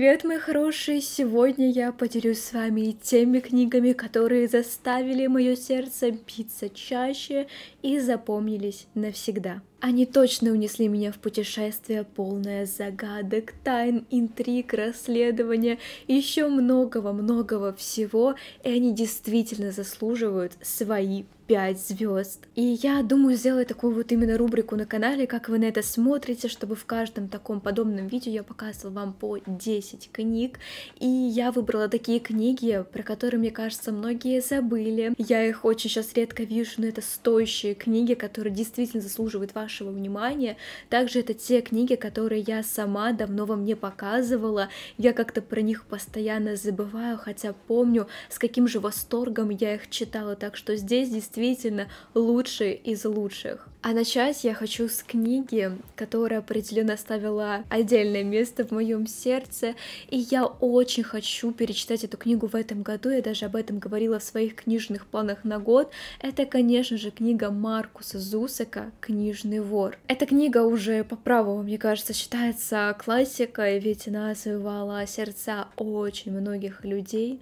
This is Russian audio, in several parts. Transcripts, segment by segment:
Привет, мои хорошие! Сегодня я поделюсь с вами теми книгами, которые заставили мое сердце биться чаще и запомнились навсегда. Они точно унесли меня в путешествие, полное загадок, тайн, интриг, расследования, еще многого-многого всего, и они действительно заслуживают свои 5 звезд. И я думаю сделать такую вот именно рубрику на канале, как вы на это смотрите, чтобы в каждом таком подобном видео я показывала вам по 10 книг. И я выбрала такие книги, про которые, мне кажется, многие забыли. Я их очень сейчас редко вижу, но это стоящие книги, которые действительно заслуживают вашего внимания. Также это те книги, которые я сама давно вам не показывала. Я как-то про них постоянно забываю, хотя помню, с каким же восторгом я их читала. Так что здесь действительно действительно лучшие из лучших. А начать я хочу с книги, которая определенно оставила отдельное место в моем сердце. И я очень хочу перечитать эту книгу в этом году. Я даже об этом говорила в своих книжных планах на год. Это, конечно же, книга Маркуса Зусека «Книжный вор». Эта книга уже по праву, мне кажется, считается классикой, ведь она завоевала сердца очень многих людей.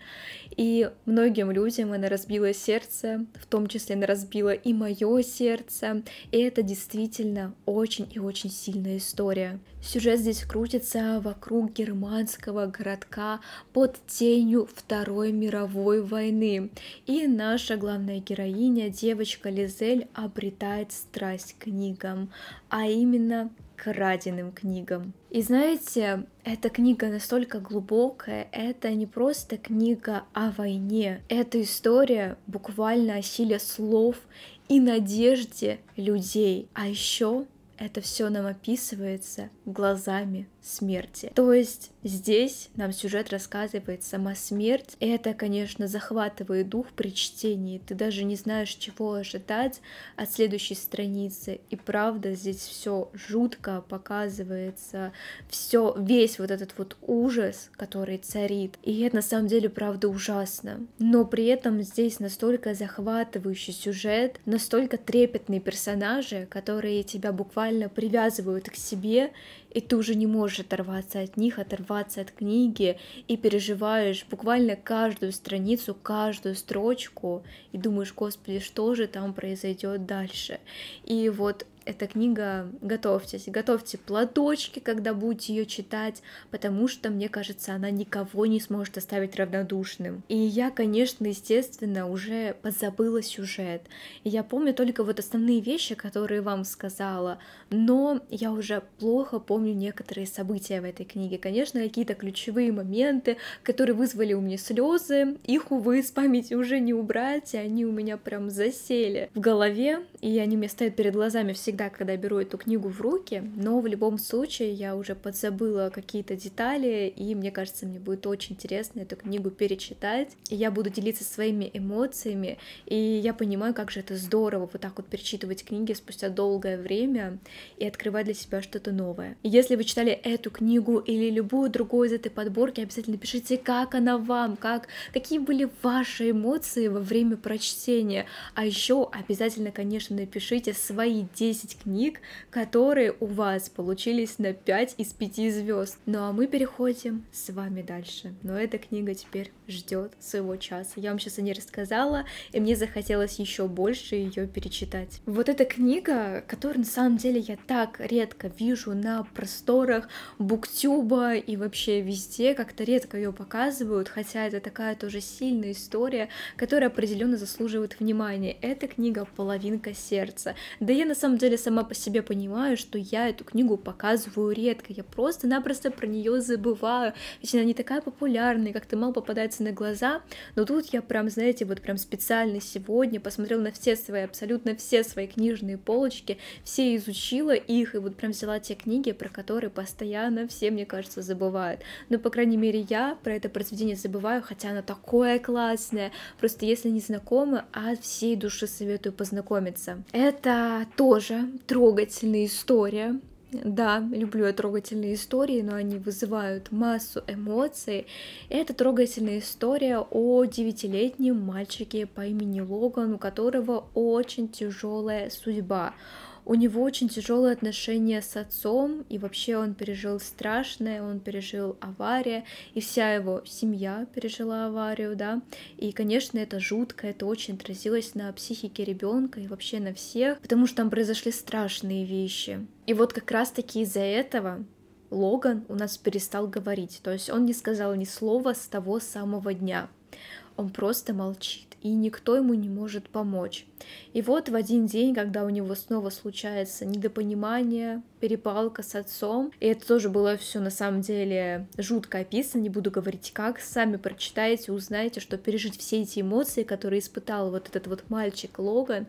И многим людям она разбила сердце, в том числе она разбила и мое сердце, это действительно очень и очень сильная история. Сюжет здесь крутится вокруг германского городка под тенью Второй мировой войны. И наша главная героиня, девочка Лизель, обретает страсть к книгам, а именно краденным книгам. И знаете, эта книга настолько глубокая, это не просто книга о войне, это история буквально о силе слов и надежде людей. А еще это все нам описывается глазами смерти. То есть здесь нам сюжет рассказывает сама смерть. это, конечно, захватывает дух при чтении. Ты даже не знаешь, чего ожидать от следующей страницы. И правда, здесь все жутко показывается, все, весь вот этот вот ужас, который царит. И это на самом деле, правда, ужасно. Но при этом здесь настолько захватывающий сюжет, настолько трепетные персонажи, которые тебя буквально привязывают к себе и ты уже не можешь оторваться от них, оторваться от книги, и переживаешь буквально каждую страницу, каждую строчку, и думаешь, господи, что же там произойдет дальше. И вот эта книга, готовьтесь, готовьте платочки, когда будете ее читать, потому что, мне кажется, она никого не сможет оставить равнодушным. И я, конечно, естественно, уже позабыла сюжет. И я помню только вот основные вещи, которые вам сказала, но я уже плохо помню некоторые события в этой книге. Конечно, какие-то ключевые моменты, которые вызвали у меня слезы, их, увы, с памяти уже не убрать, и они у меня прям засели в голове, и они меня стоят перед глазами всегда всегда, когда беру эту книгу в руки, но в любом случае я уже подзабыла какие-то детали, и мне кажется, мне будет очень интересно эту книгу перечитать, и я буду делиться своими эмоциями, и я понимаю, как же это здорово вот так вот перечитывать книги спустя долгое время и открывать для себя что-то новое. И если вы читали эту книгу или любую другую из этой подборки, обязательно пишите, как она вам, как, какие были ваши эмоции во время прочтения, а еще обязательно, конечно, напишите свои 10 10 книг, которые у вас получились на 5 из 5 звезд. Ну а мы переходим с вами дальше. Но эта книга теперь ждет своего часа. Я вам сейчас о ней рассказала, и мне захотелось еще больше ее перечитать. Вот эта книга, которую на самом деле я так редко вижу на просторах буктюба и вообще везде, как-то редко ее показывают, хотя это такая тоже сильная история, которая определенно заслуживает внимания. Эта книга «Половинка сердца». Да я на самом деле деле сама по себе понимаю, что я эту книгу показываю редко, я просто-напросто про нее забываю, ведь она не такая популярная, как-то мало попадается на глаза, но тут я прям, знаете, вот прям специально сегодня посмотрела на все свои, абсолютно все свои книжные полочки, все изучила их, и вот прям взяла те книги, про которые постоянно все, мне кажется, забывают, но, ну, по крайней мере, я про это произведение забываю, хотя оно такое классное, просто если не знакомы, а всей души советую познакомиться. Это тоже трогательная история. Да, люблю я трогательные истории, но они вызывают массу эмоций. Это трогательная история о девятилетнем мальчике по имени Логан, у которого очень тяжелая судьба. У него очень тяжелые отношения с отцом, и вообще он пережил страшное, он пережил авария, и вся его семья пережила аварию, да. И, конечно, это жутко, это очень отразилось на психике ребенка и вообще на всех, потому что там произошли страшные вещи. И вот как раз-таки из-за этого Логан у нас перестал говорить, то есть он не сказал ни слова с того самого дня. Он просто молчит, и никто ему не может помочь. И вот в один день, когда у него снова случается недопонимание, перепалка с отцом, и это тоже было все на самом деле жутко описано, не буду говорить как, сами прочитаете, узнаете, что пережить все эти эмоции, которые испытал вот этот вот мальчик Логан,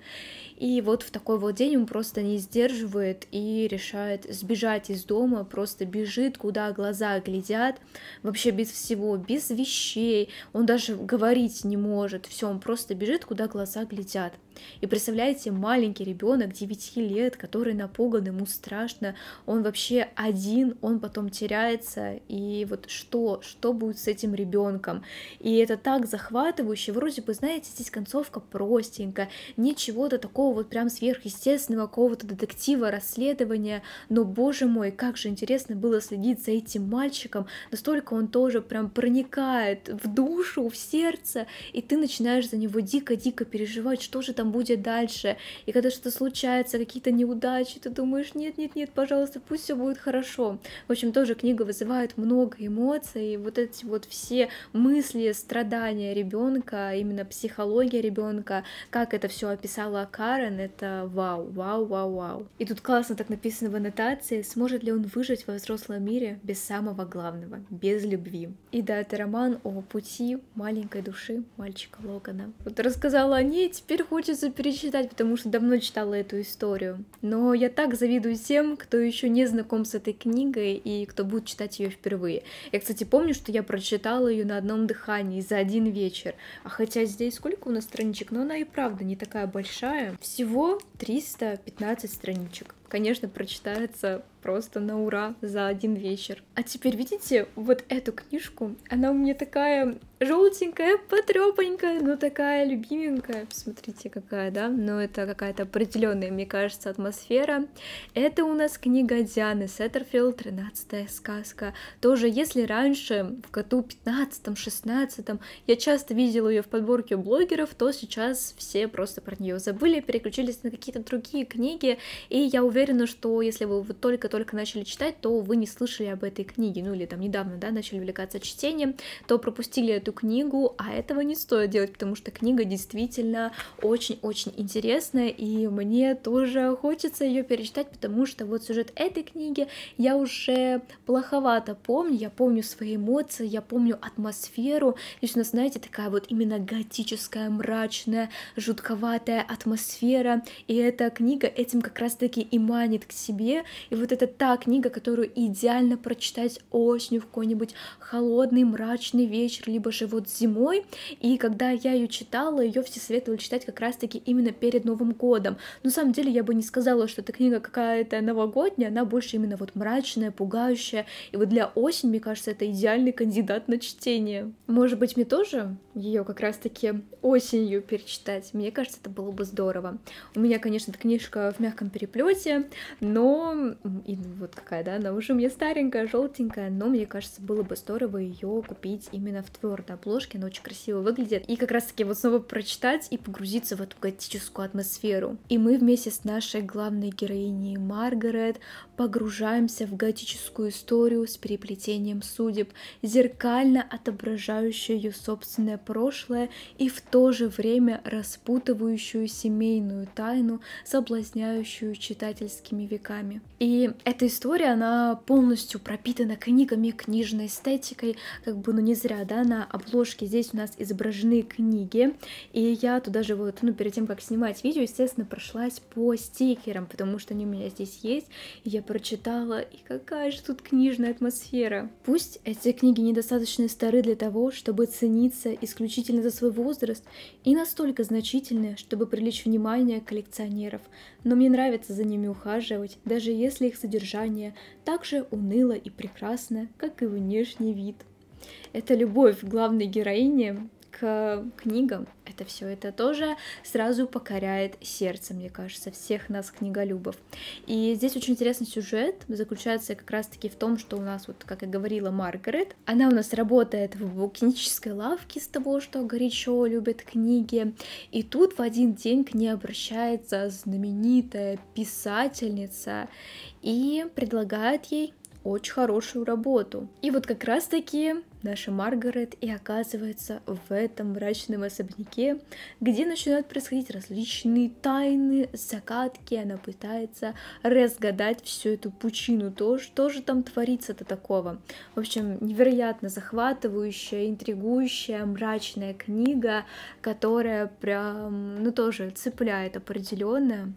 и вот в такой вот день он просто не сдерживает и решает сбежать из дома, просто бежит, куда глаза глядят, вообще без всего, без вещей, он даже говорить не может, все, он просто бежит, куда глаза глядят. И представляете, маленький ребенок 9 лет, который напуган, ему страшно, он вообще один, он потом теряется, и вот что, что будет с этим ребенком? И это так захватывающе, вроде бы, знаете, здесь концовка простенькая, ничего-то такого вот прям сверхъестественного, какого-то детектива, расследования, но, боже мой, как же интересно было следить за этим мальчиком, настолько он тоже прям проникает в душу, в сердце, и ты начинаешь за него дико-дико переживать, что же там там будет дальше, и когда что-то случается, какие-то неудачи, ты думаешь, нет-нет-нет, пожалуйста, пусть все будет хорошо. В общем, тоже книга вызывает много эмоций, и вот эти вот все мысли, страдания ребенка, именно психология ребенка, как это все описала Карен, это вау, вау, вау, вау. И тут классно так написано в аннотации, сможет ли он выжить во взрослом мире без самого главного, без любви. И да, это роман о пути маленькой души мальчика Логана. Вот рассказала о ней, теперь хочется хочется перечитать, потому что давно читала эту историю. Но я так завидую тем, кто еще не знаком с этой книгой и кто будет читать ее впервые. Я, кстати, помню, что я прочитала ее на одном дыхании за один вечер. А хотя здесь сколько у нас страничек, но она и правда не такая большая. Всего 315 страничек конечно, прочитается просто на ура за один вечер. А теперь видите вот эту книжку? Она у меня такая желтенькая, потрепанькая, но такая любименькая. Посмотрите, какая, да? Но это какая-то определенная, мне кажется, атмосфера. Это у нас книга Дианы Сеттерфилд «Тринадцатая сказка». Тоже, если раньше, в году 15-16, я часто видела ее в подборке блогеров, то сейчас все просто про нее забыли, переключились на какие-то другие книги, и я уверена, уверена, что если вы только-только начали читать, то вы не слышали об этой книге, ну или там недавно, да, начали увлекаться чтением, то пропустили эту книгу, а этого не стоит делать, потому что книга действительно очень-очень интересная, и мне тоже хочется ее перечитать, потому что вот сюжет этой книги я уже плоховато помню, я помню свои эмоции, я помню атмосферу, лично знаете, такая вот именно готическая, мрачная, жутковатая атмосфера, и эта книга этим как раз-таки и манит к себе. И вот это та книга, которую идеально прочитать осенью в какой-нибудь холодный, мрачный вечер, либо же вот зимой. И когда я ее читала, ее все советовали читать как раз-таки именно перед Новым годом. Но на самом деле я бы не сказала, что эта книга какая-то новогодняя, она больше именно вот мрачная, пугающая. И вот для осени, мне кажется, это идеальный кандидат на чтение. Может быть, мне тоже ее как раз-таки осенью перечитать? Мне кажется, это было бы здорово. У меня, конечно, эта книжка в мягком переплете, но и вот какая, да, она уже мне старенькая, желтенькая, но мне кажется, было бы здорово ее купить именно в твердой обложке, она очень красиво выглядит, и как раз-таки вот снова прочитать и погрузиться в эту готическую атмосферу. И мы вместе с нашей главной героиней Маргарет погружаемся в готическую историю с переплетением судеб, зеркально отображающую ее собственное прошлое и в то же время распутывающую семейную тайну, соблазняющую читателя писательскими веками. И эта история, она полностью пропитана книгами, книжной эстетикой, как бы, ну не зря, да, на обложке здесь у нас изображены книги, и я туда же вот, ну перед тем, как снимать видео, естественно, прошлась по стикерам, потому что они у меня здесь есть, и я прочитала, и какая же тут книжная атмосфера. Пусть эти книги недостаточно стары для того, чтобы цениться исключительно за свой возраст, и настолько значительны, чтобы привлечь внимание коллекционеров, но мне нравится за ними ухаживать, даже если их содержание так же уныло и прекрасно, как и внешний вид. Это любовь главной героини к книгам, это все. Это тоже сразу покоряет сердце, мне кажется, всех нас, книголюбов. И здесь очень интересный сюжет заключается как раз-таки в том, что у нас, вот как и говорила Маргарет, она у нас работает в книжной лавке с того, что горячо любит книги, и тут в один день к ней обращается знаменитая писательница и предлагает ей очень хорошую работу. И вот как раз-таки наша Маргарет и оказывается в этом мрачном особняке, где начинают происходить различные тайны, загадки, она пытается разгадать всю эту пучину, то, что же там творится-то такого. В общем, невероятно захватывающая, интригующая, мрачная книга, которая прям, ну тоже цепляет определенно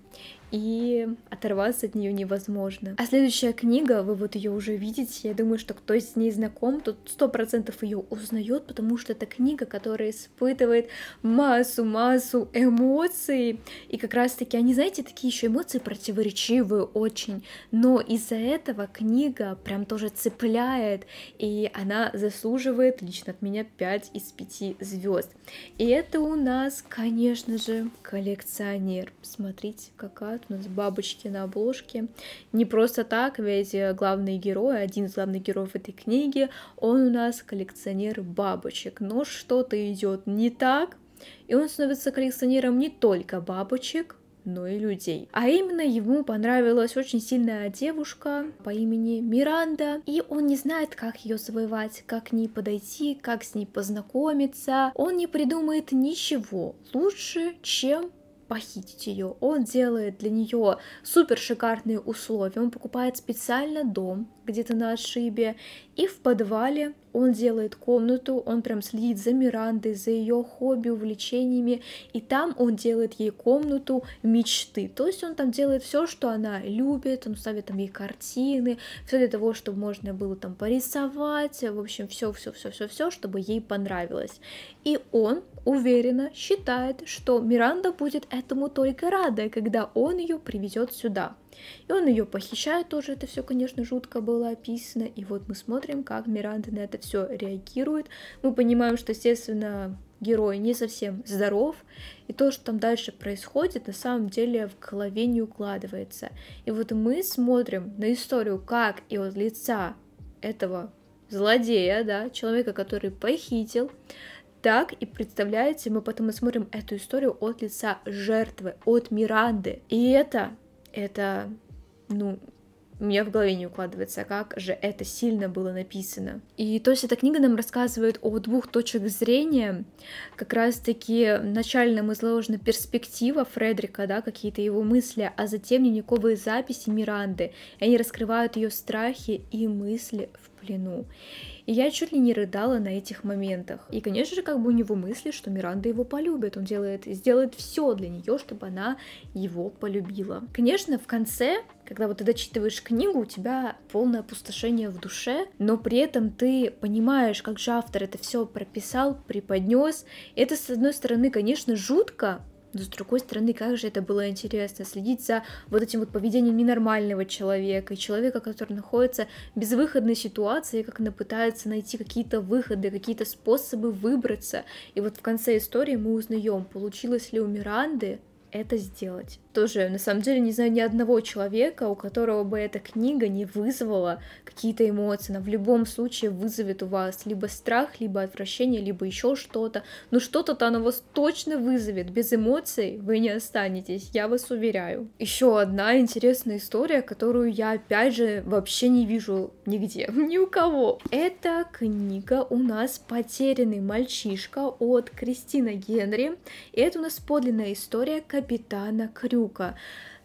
и оторваться от нее невозможно. А следующая книга, вы вот ее уже видите, я думаю, что кто с ней знаком, тут 100% 100% ее узнает, потому что это книга, которая испытывает массу-массу эмоций. И как раз-таки они, знаете, такие еще эмоции противоречивые очень. Но из-за этого книга прям тоже цепляет, и она заслуживает лично от меня 5 из 5 звезд. И это у нас, конечно же, коллекционер. Смотрите, какая у нас бабочки на обложке. Не просто так, ведь главный герой, один из главных героев этой книги, он у нас коллекционер бабочек, но что-то идет не так, и он становится коллекционером не только бабочек, но и людей. А именно ему понравилась очень сильная девушка по имени Миранда, и он не знает, как ее завоевать, как к ней подойти, как с ней познакомиться. Он не придумает ничего лучше, чем похитить ее. Он делает для нее супер шикарные условия. Он покупает специально дом где-то на отшибе. И в подвале он делает комнату, он прям следит за Мирандой, за ее хобби, увлечениями. И там он делает ей комнату мечты. То есть он там делает все, что она любит, он ставит там ей картины, все для того, чтобы можно было там порисовать, в общем, все, все, все, все, все, чтобы ей понравилось. И он уверенно считает, что Миранда будет этому только рада, когда он ее привезет сюда. И он ее похищает тоже, это все, конечно, жутко было описано. И вот мы смотрим, как Миранда на это все реагирует. Мы понимаем, что, естественно, герой не совсем здоров, и то, что там дальше происходит, на самом деле в голове не укладывается. И вот мы смотрим на историю, как и от лица этого злодея, да, человека, который похитил, так и представляете, мы потом смотрим эту историю от лица жертвы, от Миранды. И это, это, ну, у меня в голове не укладывается, как же это сильно было написано. И то есть эта книга нам рассказывает о двух точках зрения, как раз-таки начально нам изложена перспектива Фредрика, да, какие-то его мысли, а затем дневниковые записи Миранды, и они раскрывают ее страхи и мысли в плену. И я чуть ли не рыдала на этих моментах. И, конечно же, как бы у него мысли, что Миранда его полюбит. Он делает, сделает все для нее, чтобы она его полюбила. Конечно, в конце когда вот ты дочитываешь книгу, у тебя полное опустошение в душе, но при этом ты понимаешь, как же автор это все прописал, преподнес. Это, с одной стороны, конечно, жутко, но с другой стороны, как же это было интересно следить за вот этим вот поведением ненормального человека, и человека, который находится в безвыходной ситуации, как она пытается найти какие-то выходы, какие-то способы выбраться. И вот в конце истории мы узнаем, получилось ли у Миранды это сделать. Тоже, на самом деле, не знаю ни одного человека, у которого бы эта книга не вызвала какие-то эмоции. Она в любом случае вызовет у вас либо страх, либо отвращение, либо еще что-то. Но что-то-то она вас точно вызовет. Без эмоций вы не останетесь, я вас уверяю. Еще одна интересная история, которую я, опять же, вообще не вижу нигде, ни у кого. Эта книга у нас «Потерянный мальчишка» от Кристина Генри. И это у нас подлинная история, как капитана Крюка.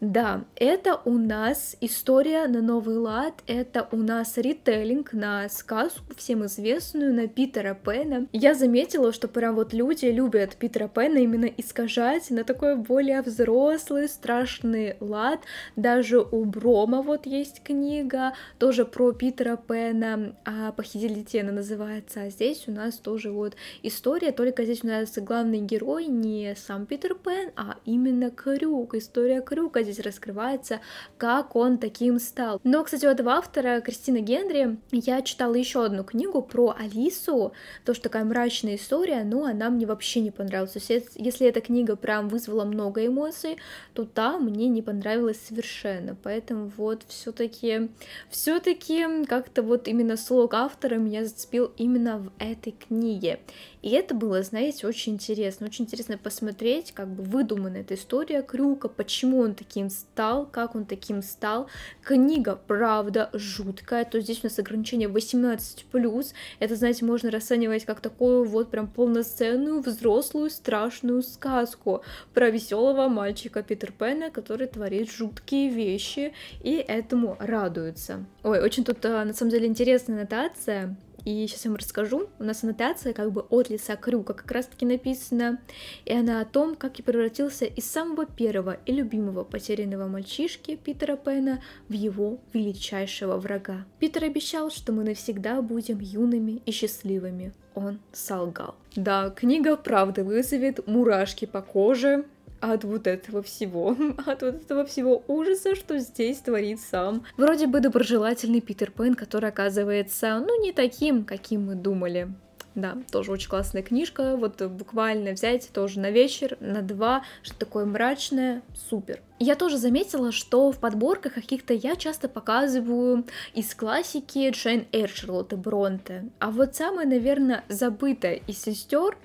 Да, это у нас история на новый лад, это у нас ритейлинг на сказку, всем известную, на Питера Пэна. Я заметила, что прям вот люди любят Питера Пэна именно искажать на такой более взрослый, страшный лад. Даже у Брома вот есть книга, тоже про Питера Пэна, а «Похититель называется. А здесь у нас тоже вот история, только здесь у нас главный герой не сам Питер Пен, а именно Крюк, история Крюка здесь раскрывается, как он таким стал. Но, кстати, у этого автора, Кристина Генри, я читала еще одну книгу про Алису, тоже такая мрачная история, но ну, она мне вообще не понравилась. То есть, если эта книга прям вызвала много эмоций, то та мне не понравилась совершенно. Поэтому вот все-таки, все-таки как-то вот именно слог автора меня зацепил именно в этой книге. И это было, знаете, очень интересно. Очень интересно посмотреть, как бы выдумана эта история Крюка, почему он таким стал, как он таким стал. Книга, правда, жуткая. То здесь у нас ограничение 18+. Это, знаете, можно расценивать как такую вот прям полноценную, взрослую, страшную сказку про веселого мальчика Питер Пэна, который творит жуткие вещи и этому радуется. Ой, очень тут э, на самом деле интересная нотация и сейчас я вам расскажу. У нас аннотация как бы от лица Крюка как раз-таки написана, и она о том, как я превратился из самого первого и любимого потерянного мальчишки Питера Пэна в его величайшего врага. Питер обещал, что мы навсегда будем юными и счастливыми. Он солгал. Да, книга правда вызовет мурашки по коже, от вот этого всего, от вот этого всего ужаса, что здесь творит сам. Вроде бы доброжелательный Питер Пен, который оказывается, ну, не таким, каким мы думали. Да, тоже очень классная книжка, вот буквально взять тоже на вечер, на два, что такое мрачное, супер. Я тоже заметила, что в подборках каких-то я часто показываю из классики Джейн Эйр Шарлотты Бронте. А вот самая, наверное, забытая из сестер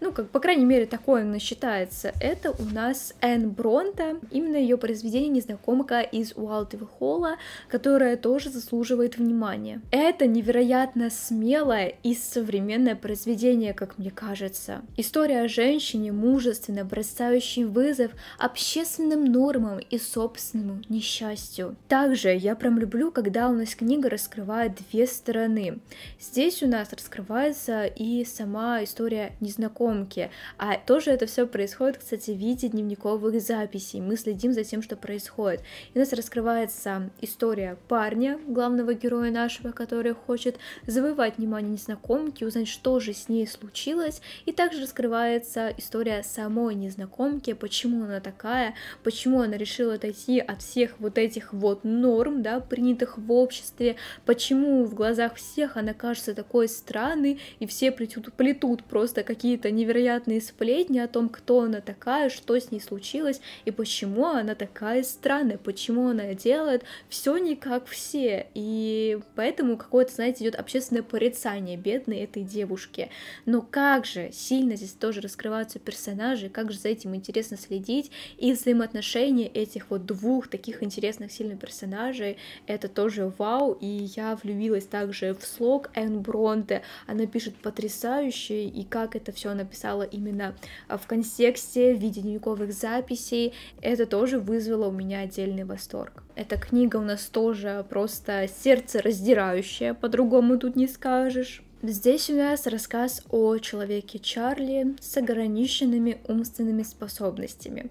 ну, как, по крайней мере, такое оно считается. Это у нас Энн Бронта, именно ее произведение «Незнакомка из Уалтова Холла», которое тоже заслуживает внимания. Это невероятно смелое и современное произведение, как мне кажется. История о женщине, мужественно бросающей вызов общественным нормам и собственному несчастью. Также я прям люблю, когда у нас книга раскрывает две стороны. Здесь у нас раскрывается и сама история не незнакомки. А тоже это все происходит, кстати, в виде дневниковых записей. Мы следим за тем, что происходит. И у нас раскрывается история парня, главного героя нашего, который хочет завоевать внимание незнакомки, узнать, что же с ней случилось. И также раскрывается история самой незнакомки, почему она такая, почему она решила отойти от всех вот этих вот норм, да, принятых в обществе, почему в глазах всех она кажется такой странной, и все плетут, плетут просто какие какие-то невероятные сплетни о том, кто она такая, что с ней случилось и почему она такая странная, почему она делает все не как все. И поэтому какое-то, знаете, идет общественное порицание бедной этой девушки. Но как же сильно здесь тоже раскрываются персонажи, как же за этим интересно следить, и взаимоотношения этих вот двух таких интересных сильных персонажей, это тоже вау, и я влюбилась также в слог Энн Бронте, она пишет потрясающе, и как это это все написала именно а, в контексте в виде дневниковых записей. Это тоже вызвало у меня отдельный восторг. Эта книга у нас тоже просто сердце раздирающая, по-другому тут не скажешь. Здесь у нас рассказ о человеке Чарли с ограниченными умственными способностями.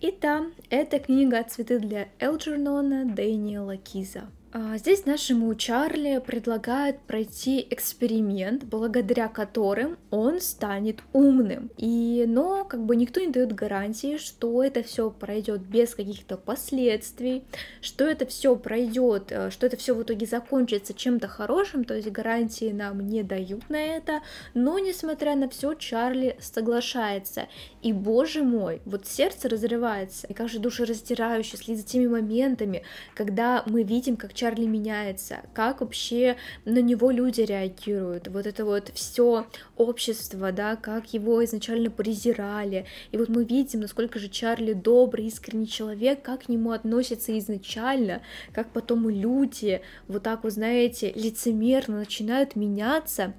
И там эта книга «Цветы для Элджернона» Дэниела Киза. А, здесь нашему Чарли предлагают пройти эксперимент, благодаря которым он станет умным. И, но как бы никто не дает гарантии, что это все пройдет без каких-то последствий, что это все пройдет, э, что это все в итоге закончится чем-то хорошим, то есть гарантии нам не дают на это. Но, несмотря на все, Чарли соглашается. И, боже мой, вот сердце разрывается, и как же душераздирающий следит за теми моментами, когда мы видим, как Чарли Чарли меняется, как вообще на него люди реагируют, вот это вот все общество, да, как его изначально презирали, и вот мы видим, насколько же Чарли добрый, искренний человек, как к нему относятся изначально, как потом люди вот так вот, знаете, лицемерно начинают меняться,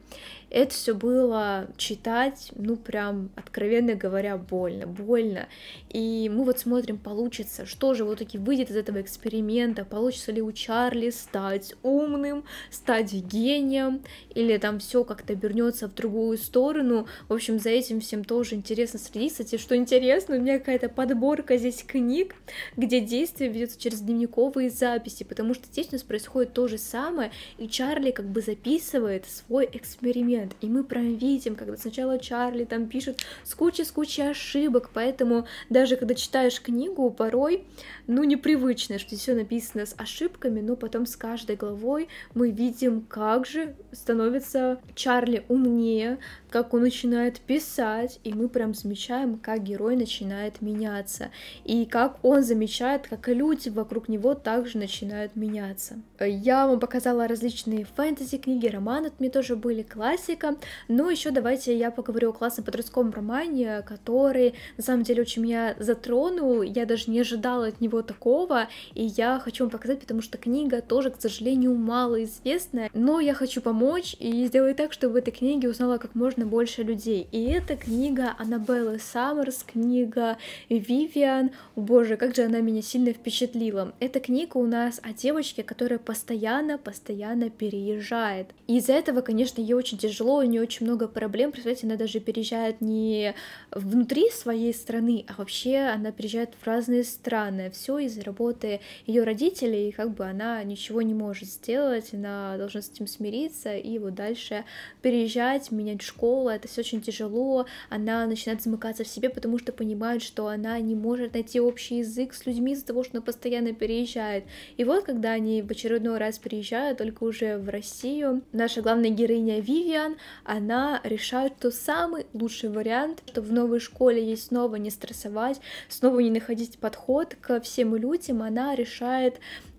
это все было читать, ну прям, откровенно говоря, больно, больно. И мы вот смотрим, получится, что же вот таки выйдет из этого эксперимента, получится ли у Чарли Чарли, стать умным, стать гением, или там все как-то обернется в другую сторону. В общем, за этим всем тоже интересно следить. Кстати, что интересно, у меня какая-то подборка здесь книг, где действие ведется через дневниковые записи, потому что здесь у нас происходит то же самое, и Чарли как бы записывает свой эксперимент, и мы прям видим, когда сначала Чарли там пишет с кучей-с кучей ошибок, поэтому даже когда читаешь книгу, порой, ну, непривычно, что здесь все написано с ошибками, но потом с каждой главой мы видим, как же становится Чарли умнее, как он начинает писать, и мы прям замечаем, как герой начинает меняться, и как он замечает, как люди вокруг него также начинают меняться. Я вам показала различные фэнтези-книги, романы, от меня тоже были классика, но еще давайте я поговорю о классном подростковом романе, который на самом деле очень меня затронул, я даже не ожидала от него такого, и я хочу вам показать, потому что книга книга тоже, к сожалению, малоизвестная, но я хочу помочь и сделать так, чтобы этой книге узнала как можно больше людей. И эта книга Аннабеллы Саммерс, книга Вивиан. Боже, как же она меня сильно впечатлила. Эта книга у нас о девочке, которая постоянно-постоянно переезжает. И из-за этого, конечно, ей очень тяжело, у нее очень много проблем. Представляете, она даже переезжает не внутри своей страны, а вообще она переезжает в разные страны. Все из работы ее родителей, и как бы она ничего не может сделать, она должна с этим смириться и вот дальше переезжать, менять школу, это все очень тяжело, она начинает замыкаться в себе, потому что понимает, что она не может найти общий язык с людьми из-за того, что она постоянно переезжает. И вот, когда они в очередной раз переезжают, только уже в Россию, наша главная героиня Вивиан, она решает, что самый лучший вариант, что в новой школе ей снова не стрессовать, снова не находить подход ко всем людям, она решает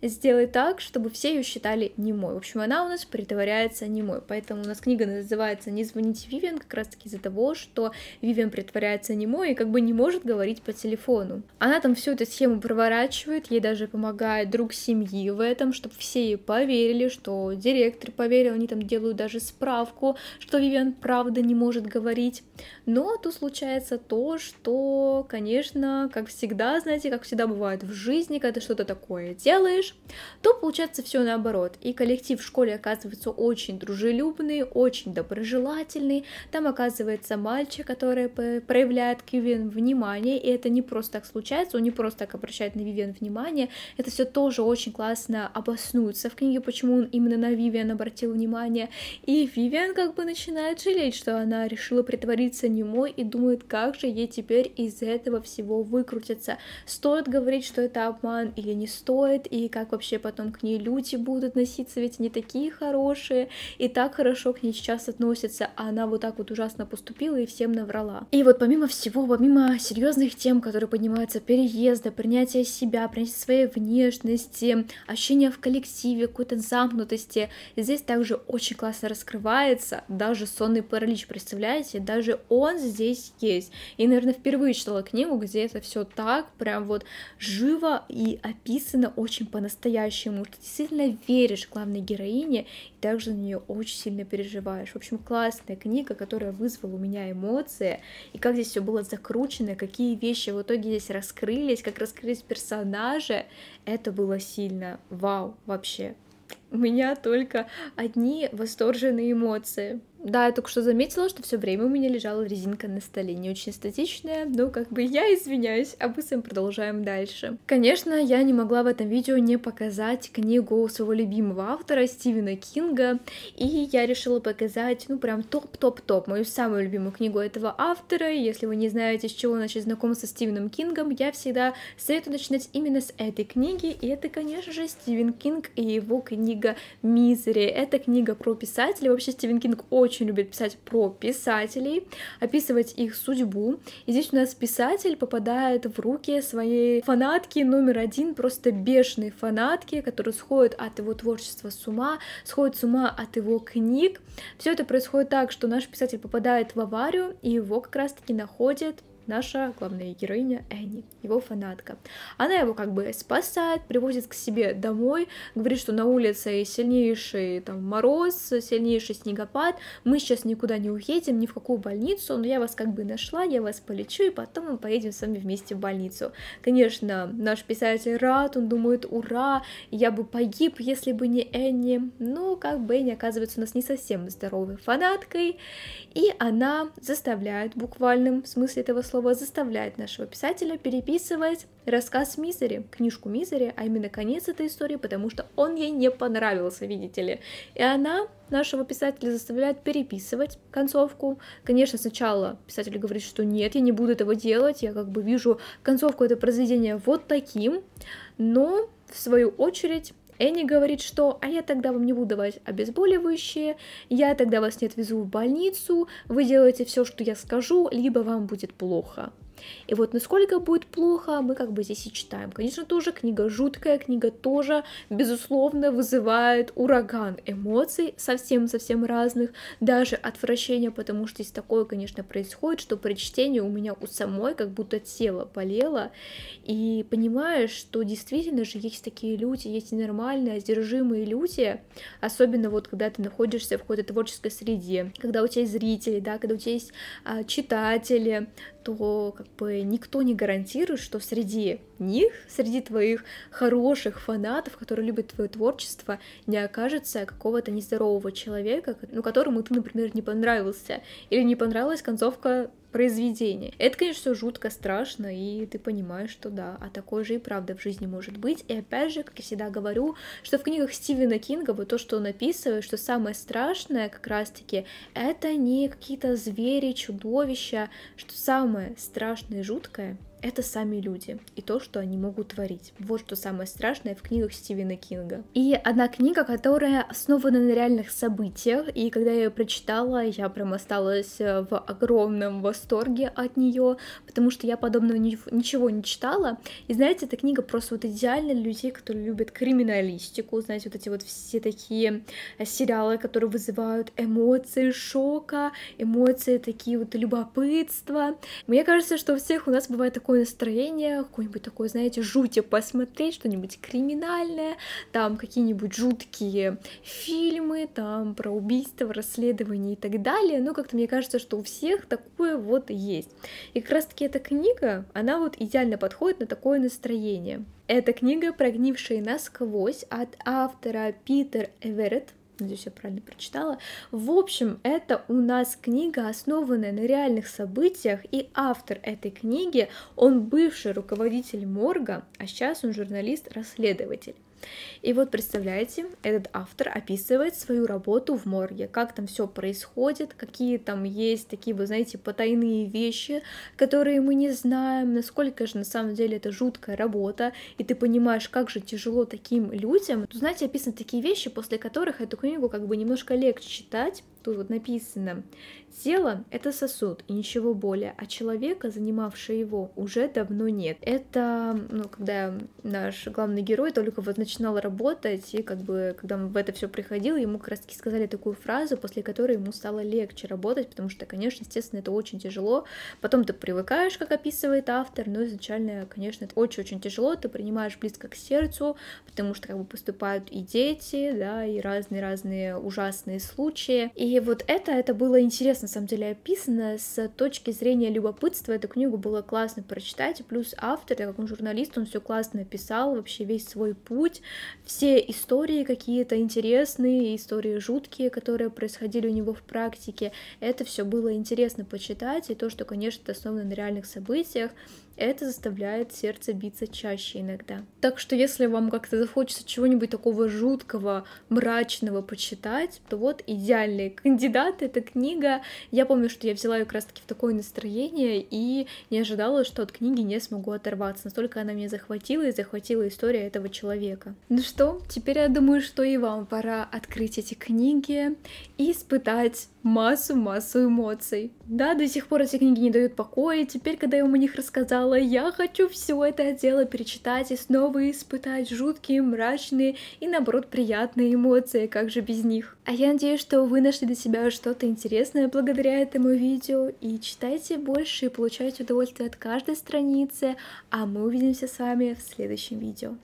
сделай так, чтобы все ее считали немой. В общем, она у нас притворяется немой. Поэтому у нас книга называется «Не звоните Вивиан» как раз-таки из-за того, что Вивиан притворяется немой и как бы не может говорить по телефону. Она там всю эту схему проворачивает, ей даже помогает друг семьи в этом, чтобы все ей поверили, что директор поверил, они там делают даже справку, что Вивиан правда не может говорить. Но тут случается то, что, конечно, как всегда, знаете, как всегда бывает в жизни, когда ты что-то такое делаешь, хочешь, то получается все наоборот. И коллектив в школе оказывается очень дружелюбный, очень доброжелательный. Там оказывается мальчик, который проявляет к Вивен внимание, и это не просто так случается, он не просто так обращает на Вивиан внимание. Это все тоже очень классно обоснуется в книге, почему он именно на Вивиан обратил внимание. И Вивиан как бы начинает жалеть, что она решила притвориться немой и думает, как же ей теперь из этого всего выкрутиться. Стоит говорить, что это обман или не стоит, и как вообще потом к ней люди будут носиться, ведь не такие хорошие, и так хорошо к ней сейчас относятся, а она вот так вот ужасно поступила и всем наврала. И вот помимо всего, помимо серьезных тем, которые поднимаются, переезда, принятия себя, принятия своей внешности, ощущения в коллективе, какой-то замкнутости, здесь также очень классно раскрывается, даже сонный паралич, представляете, даже он здесь есть. И наверное, впервые читала книгу, где это все так прям вот живо и описано очень по настоящему, что действительно веришь главной героине и также на нее очень сильно переживаешь. В общем, классная книга, которая вызвала у меня эмоции, и как здесь все было закручено, какие вещи в итоге здесь раскрылись, как раскрылись персонажи, это было сильно вау вообще. У меня только одни восторженные эмоции. Да, я только что заметила, что все время у меня лежала резинка на столе. Не очень статичная, но как бы я извиняюсь, а мы с вами продолжаем дальше. Конечно, я не могла в этом видео не показать книгу своего любимого автора Стивена Кинга, и я решила показать, ну прям топ-топ-топ, мою самую любимую книгу этого автора. Если вы не знаете, с чего начать знакомство со Стивеном Кингом, я всегда советую начинать именно с этой книги, и это, конечно же, Стивен Кинг и его книга «Мизери». Это книга про писателя, вообще Стивен Кинг очень очень любит писать про писателей, описывать их судьбу. И здесь у нас писатель попадает в руки своей фанатки номер один, просто бешеной фанатки, которая сходит от его творчества с ума, сходит с ума от его книг. Все это происходит так, что наш писатель попадает в аварию, и его как раз-таки находит наша главная героиня Энни, его фанатка. Она его как бы спасает, привозит к себе домой, говорит, что на улице сильнейший там мороз, сильнейший снегопад, мы сейчас никуда не уедем, ни в какую больницу, но я вас как бы нашла, я вас полечу, и потом мы поедем с вами вместе в больницу. Конечно, наш писатель рад, он думает, ура, я бы погиб, если бы не Энни, но как бы Энни оказывается у нас не совсем здоровой фанаткой, и она заставляет буквальным в смысле этого слова слово заставляет нашего писателя переписывать рассказ Мизери, книжку Мизери, а именно конец этой истории, потому что он ей не понравился, видите ли. И она нашего писателя заставляет переписывать концовку. Конечно, сначала писатель говорит, что нет, я не буду этого делать, я как бы вижу концовку этого произведения вот таким, но в свою очередь Энни говорит, что «а я тогда вам не буду давать обезболивающие, я тогда вас не отвезу в больницу, вы делаете все, что я скажу, либо вам будет плохо». И вот насколько будет плохо, мы как бы здесь и читаем. Конечно, тоже книга жуткая, книга тоже, безусловно, вызывает ураган эмоций совсем-совсем разных, даже отвращения, потому что здесь такое, конечно, происходит, что при чтении у меня у самой как будто тело болело, и понимаешь, что действительно же есть такие люди, есть нормальные, одержимые люди, особенно вот когда ты находишься в какой-то творческой среде, когда у тебя есть зрители, да, когда у тебя есть а, читатели, то как бы никто не гарантирует, что среди них, среди твоих хороших фанатов, которые любят твое творчество, не окажется какого-то нездорового человека, ну, которому ты, например, не понравился, или не понравилась концовка произведение. Это, конечно, все жутко страшно, и ты понимаешь, что да, а такое же и правда в жизни может быть. И опять же, как я всегда говорю, что в книгах Стивена Кинга вот то, что он описывает, что самое страшное как раз-таки это не какие-то звери, чудовища, что самое страшное и жуткое это сами люди и то, что они могут творить. Вот что самое страшное в книгах Стивена Кинга. И одна книга, которая основана на реальных событиях, и когда я ее прочитала, я прям осталась э, в огромном восторге от нее, потому что я подобного ничего не читала. И знаете, эта книга просто вот идеально для людей, которые любят криминалистику, знаете, вот эти вот все такие э, сериалы, которые вызывают эмоции шока, эмоции такие вот любопытства. Мне кажется, что у всех у нас бывает такое такое настроение, какое-нибудь такое, знаете, жути посмотреть, что-нибудь криминальное, там какие-нибудь жуткие фильмы, там про убийство, расследование и так далее. Ну, как-то мне кажется, что у всех такое вот есть. И как раз-таки эта книга, она вот идеально подходит на такое настроение. Эта книга «Прогнившие насквозь» от автора Питер Эверетт. Надеюсь, я правильно прочитала. В общем, это у нас книга, основанная на реальных событиях, и автор этой книги, он бывший руководитель морга, а сейчас он журналист-расследователь. И вот представляете, этот автор описывает свою работу в морге, как там все происходит, какие там есть такие, вы знаете, потайные вещи, которые мы не знаем, насколько же на самом деле это жуткая работа, и ты понимаешь, как же тяжело таким людям. Тут, знаете, описаны такие вещи, после которых эту книгу как бы немножко легче читать, тут вот написано Тело — это сосуд и ничего более, а человека, занимавшего его, уже давно нет. Это, ну, когда наш главный герой только вот начинал работать, и как бы, когда он в это все приходил, ему как раз таки сказали такую фразу, после которой ему стало легче работать, потому что, конечно, естественно, это очень тяжело. Потом ты привыкаешь, как описывает автор, но изначально, конечно, это очень-очень тяжело, ты принимаешь близко к сердцу, потому что как бы поступают и дети, да, и разные-разные ужасные случаи. И вот это, это было интересно на самом деле описано с точки зрения любопытства. Эту книгу было классно прочитать. Плюс автор, так как он журналист, он все классно писал вообще весь свой путь, все истории какие-то интересные, истории жуткие, которые происходили у него в практике. Это все было интересно почитать, и то, что, конечно, это основано на реальных событиях, это заставляет сердце биться чаще иногда. Так что если вам как-то захочется чего-нибудь такого жуткого, мрачного почитать, то вот идеальный кандидат это книга я помню, что я взяла ее как раз-таки в такое настроение и не ожидала, что от книги не смогу оторваться. Настолько она меня захватила и захватила история этого человека. Ну что, теперь я думаю, что и вам пора открыть эти книги и испытать массу-массу эмоций. Да, до сих пор эти книги не дают покоя, теперь, когда я вам о них рассказала, я хочу все это дело перечитать и снова испытать жуткие, мрачные и, наоборот, приятные эмоции, как же без них. А я надеюсь, что вы нашли для себя что-то интересное благодаря этому видео, и читайте больше и получайте удовольствие от каждой страницы, а мы увидимся с вами в следующем видео.